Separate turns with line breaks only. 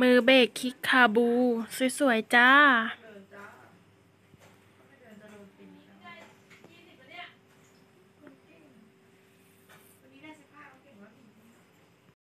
มือเบรกคิกคาบู สวยๆจ้า